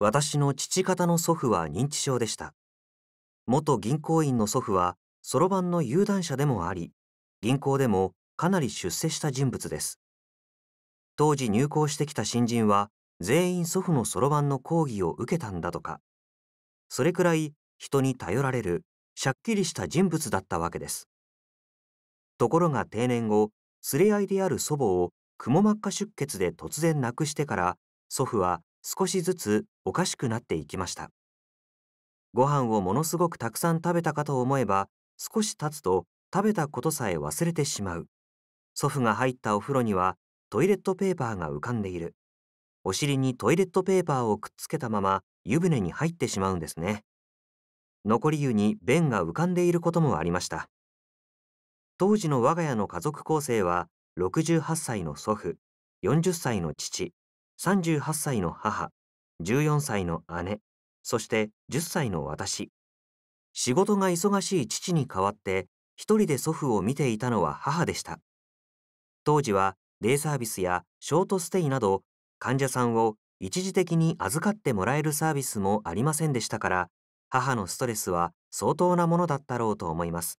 私の父方の祖父は認知症でした。元銀行員の祖父は、そろばんの有段者でもあり、銀行でもかなり出世した人物です。当時入校してきた新人は、全員祖父のそろばんの講義を受けたんだとか、それくらい人に頼られる、しゃっきりした人物だったわけです。ところが定年後、連れ合いである祖母をくも膜下出血で突然亡くしてから、祖父は少しずつおかしくなっていきましたご飯をものすごくたくさん食べたかと思えば少し経つと食べたことさえ忘れてしまう祖父が入ったお風呂にはトイレットペーパーが浮かんでいるお尻にトイレットペーパーをくっつけたまま湯船に入ってしまうんですね残り湯に便が浮かんでいることもありました当時の我が家の家族構成は68歳の祖父40歳の父38歳の母、14歳の姉、そして10歳の私。仕事が忙しい父に代わって一人で祖父を見ていたのは母でした。当時はデイサービスやショートステイなど患者さんを一時的に預かってもらえるサービスもありませんでしたから母のストレスは相当なものだったろうと思います。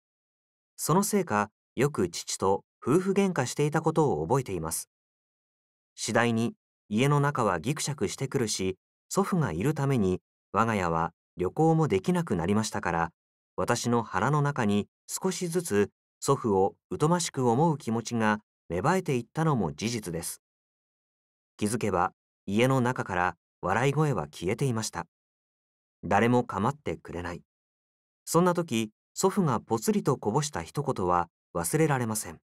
そのせいかよく父と夫婦喧嘩していたことを覚えています。次第に家の中はギクシャクしてくるし、祖父がいるために我が家は旅行もできなくなりましたから、私の腹の中に少しずつ祖父を疎ましく思う気持ちが芽生えていったのも事実です。気づけば家の中から笑い声は消えていました。誰も構ってくれない。そんな時、祖父がぽつりとこぼした一言は忘れられません。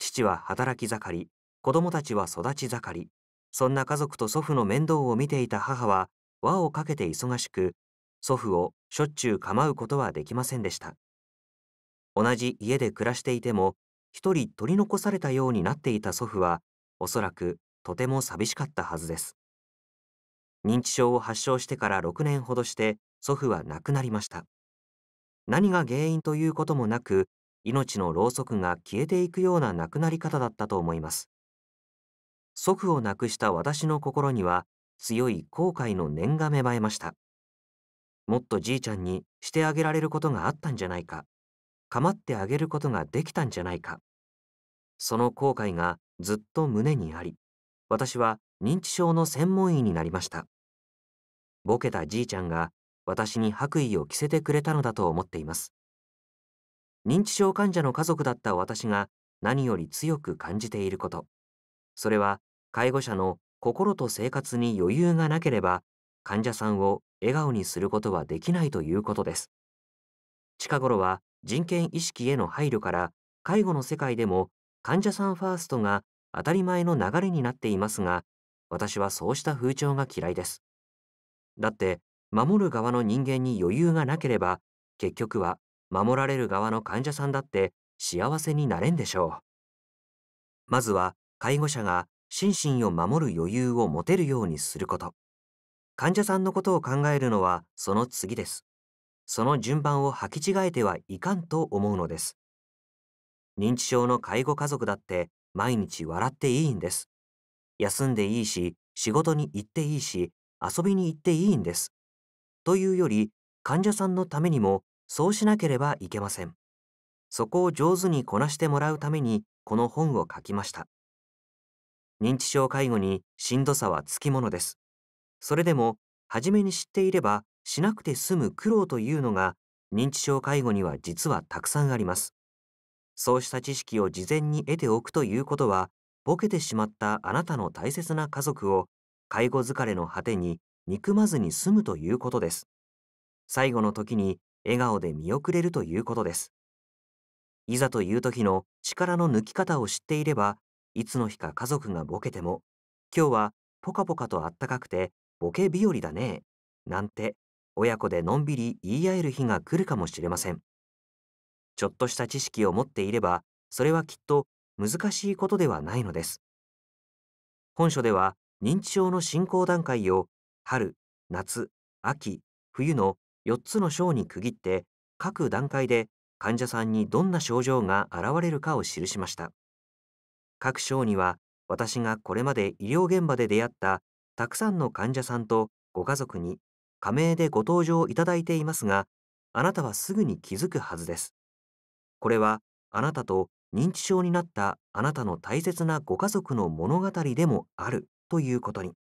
父は働き盛り、子供たちは育ち盛り、そんな家族と祖父の面倒を見ていた母は輪をかけて忙しく、祖父をしょっちゅう構うことはできませんでした。同じ家で暮らしていても、一人取り残されたようになっていた祖父は、おそらくとても寂しかったはずです。認知症を発症してから6年ほどして祖父は亡くなりました。何が原因ということもなく、命のろうそくが消えていくような亡くなり方だったと思います。祖父を亡くした私の心には強い後悔の念が芽生えました。もっとじいちゃんにしてあげられることがあったんじゃないか、構ってあげることができたんじゃないか。その後悔がずっと胸にあり、私は認知症の専門医になりました。ボケたじいちゃんが私に白衣を着せてくれたのだと思っています。認知症患者の家族だった私が何より強く感じていること。それは介護者の心と生活に余裕がなければ患者さんを笑顔にすることはできないということです。近頃は人権意識への配慮から介護の世界でも患者さんファーストが当たり前の流れになっていますが私はそうした風潮が嫌いです。だって守る側の人間に余裕がなければ結局は守られる側の患者さんだって幸せになれんでしょう。まずは介護者が心身を守る余裕を持てるようにすること。患者さんのことを考えるのはその次です。その順番を履き違えてはいかんと思うのです。認知症の介護家族だって毎日笑っていいんです。休んでいいし、仕事に行っていいし、遊びに行っていいんです。というより、患者さんのためにもそうしなければいけません。そこを上手にこなしてもらうためにこの本を書きました。認知症介護にしんどさはつきものです。それでも、初めに知っていればしなくて済む苦労というのが認知症介護には実はたくさんあります。そうした知識を事前に得ておくということは、ボケてしまったあなたの大切な家族を介護疲れの果てに憎まずに済むということです。最後の時に笑顔で見送れるということです。いざという時の力の抜き方を知っていれば、いつの日か家族がボケても、今日はポカポカとあったかくてボケ日和だね、なんて親子でのんびり言い合える日が来るかもしれません。ちょっとした知識を持っていれば、それはきっと難しいことではないのです。本書では認知症の進行段階を春、夏、秋、冬の4つの章に区切って各段階で患者さんにどんな症状が現れるかを記しました。各章には私がこれまで医療現場で出会ったたくさんの患者さんとご家族に加盟でご登場いただいていますが、あなたはすぐに気づくはずです。これはあなたと認知症になったあなたの大切なご家族の物語でもあるということに。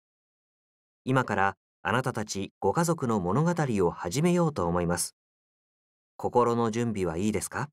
今からあなたたちご家族の物語を始めようと思います。心の準備はいいですか